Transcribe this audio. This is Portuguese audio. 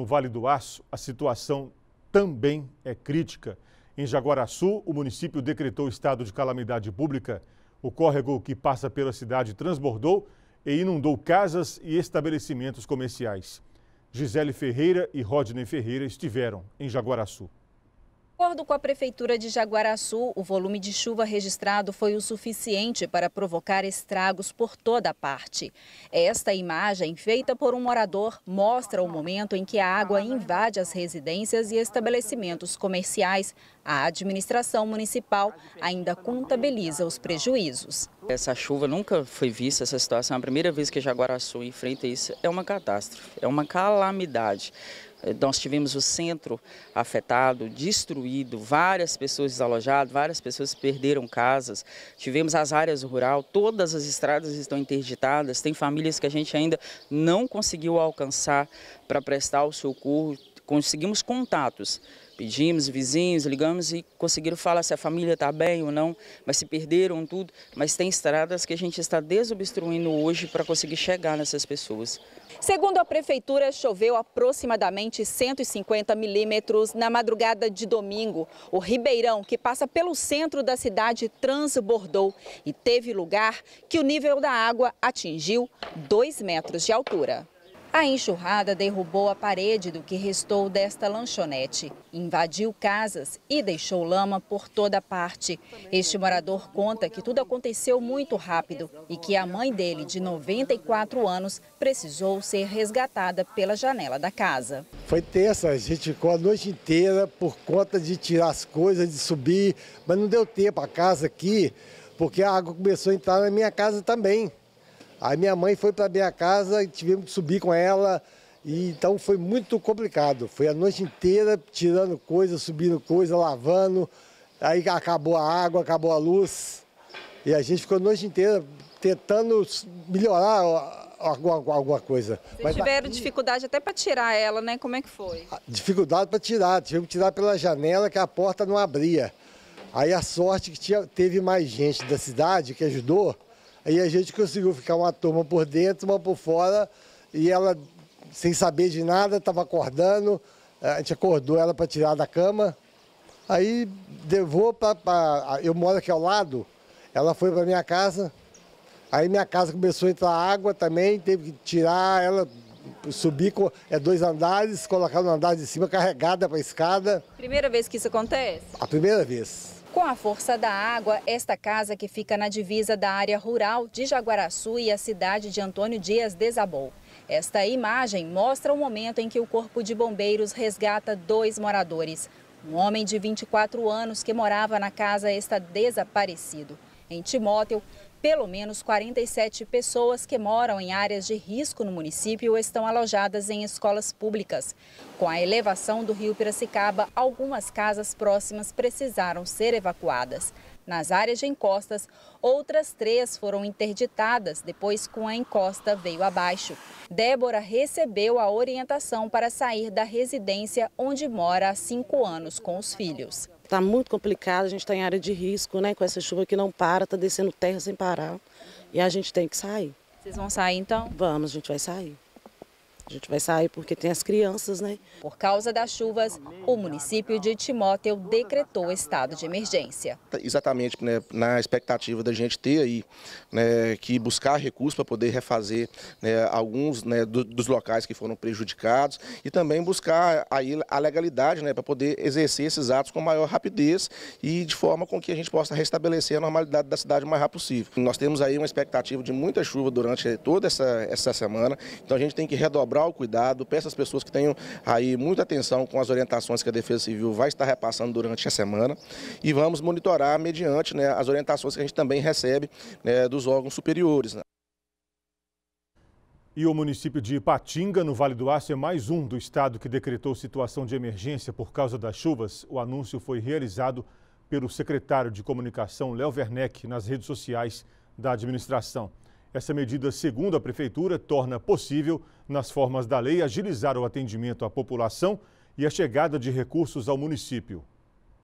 No Vale do Aço, a situação também é crítica. Em Jaguaraçu, o município decretou estado de calamidade pública. O córrego que passa pela cidade transbordou e inundou casas e estabelecimentos comerciais. Gisele Ferreira e Rodney Ferreira estiveram em Jaguaraçu. De acordo com a Prefeitura de Jaguaraçu, o volume de chuva registrado foi o suficiente para provocar estragos por toda a parte. Esta imagem, feita por um morador, mostra o momento em que a água invade as residências e estabelecimentos comerciais. A administração municipal ainda contabiliza os prejuízos. Essa chuva nunca foi vista, essa situação. É a primeira vez que Jaguaraçu enfrenta isso é uma catástrofe, é uma calamidade. Eh, nós tivemos o centro afetado, destruído destruído, várias pessoas desalojadas, várias pessoas perderam casas. Tivemos as áreas rurais, todas as estradas estão interditadas, tem famílias que a gente ainda não conseguiu alcançar para prestar o socorro. Conseguimos contatos Pedimos vizinhos, ligamos e conseguiram falar se a família está bem ou não, mas se perderam tudo. Mas tem estradas que a gente está desobstruindo hoje para conseguir chegar nessas pessoas. Segundo a prefeitura, choveu aproximadamente 150 milímetros na madrugada de domingo. O Ribeirão, que passa pelo centro da cidade, transbordou e teve lugar que o nível da água atingiu 2 metros de altura. A enxurrada derrubou a parede do que restou desta lanchonete, invadiu casas e deixou lama por toda parte. Este morador conta que tudo aconteceu muito rápido e que a mãe dele, de 94 anos, precisou ser resgatada pela janela da casa. Foi tensa, a gente ficou a noite inteira por conta de tirar as coisas, de subir, mas não deu tempo. A casa aqui, porque a água começou a entrar na minha casa também. Aí minha mãe foi para minha casa e tivemos que subir com ela. E, então foi muito complicado. Foi a noite inteira tirando coisa, subindo coisa, lavando. Aí acabou a água, acabou a luz. E a gente ficou a noite inteira tentando melhorar alguma, alguma coisa. Vocês Mas, tiveram dificuldade até para tirar ela, né? Como é que foi? Dificuldade para tirar. Tivemos que tirar pela janela que a porta não abria. Aí a sorte que tinha, teve mais gente da cidade que ajudou. Aí a gente conseguiu ficar uma turma por dentro, uma por fora, e ela, sem saber de nada, estava acordando. A gente acordou ela para tirar da cama. Aí levou para. Eu moro aqui ao lado, ela foi para minha casa. Aí minha casa começou a entrar água também, teve que tirar ela, subir com é, dois andares, colocar no andar de cima, carregada para a escada. Primeira vez que isso acontece? A primeira vez. Com a força da água, esta casa que fica na divisa da área rural de Jaguaraçu e a cidade de Antônio Dias desabou. Esta imagem mostra o momento em que o Corpo de Bombeiros resgata dois moradores. Um homem de 24 anos que morava na casa está desaparecido. Em Timóteo, pelo menos 47 pessoas que moram em áreas de risco no município estão alojadas em escolas públicas. Com a elevação do rio Piracicaba, algumas casas próximas precisaram ser evacuadas. Nas áreas de encostas, outras três foram interditadas, depois com a encosta veio abaixo. Débora recebeu a orientação para sair da residência onde mora há cinco anos com os filhos. Está muito complicado, a gente está em área de risco, né? Com essa chuva que não para, está descendo terra sem parar. E a gente tem que sair. Vocês vão sair então? Vamos, a gente vai sair. A gente vai sair porque tem as crianças, né? Por causa das chuvas, o município de Timóteo decretou estado de emergência. Exatamente né, na expectativa da gente ter aí né, que buscar recursos para poder refazer né, alguns né, do, dos locais que foram prejudicados e também buscar aí a legalidade né, para poder exercer esses atos com maior rapidez e de forma com que a gente possa restabelecer a normalidade da cidade o mais rápido possível. Nós temos aí uma expectativa de muita chuva durante toda essa, essa semana, então a gente tem que redobrar dobrar o cuidado, peço às pessoas que tenham aí muita atenção com as orientações que a Defesa Civil vai estar repassando durante a semana e vamos monitorar mediante né, as orientações que a gente também recebe né, dos órgãos superiores. Né. E o município de Ipatinga, no Vale do Aço, é mais um do estado que decretou situação de emergência por causa das chuvas. O anúncio foi realizado pelo secretário de Comunicação, Léo Werneck, nas redes sociais da administração. Essa medida, segundo a Prefeitura, torna possível, nas formas da lei, agilizar o atendimento à população e a chegada de recursos ao município.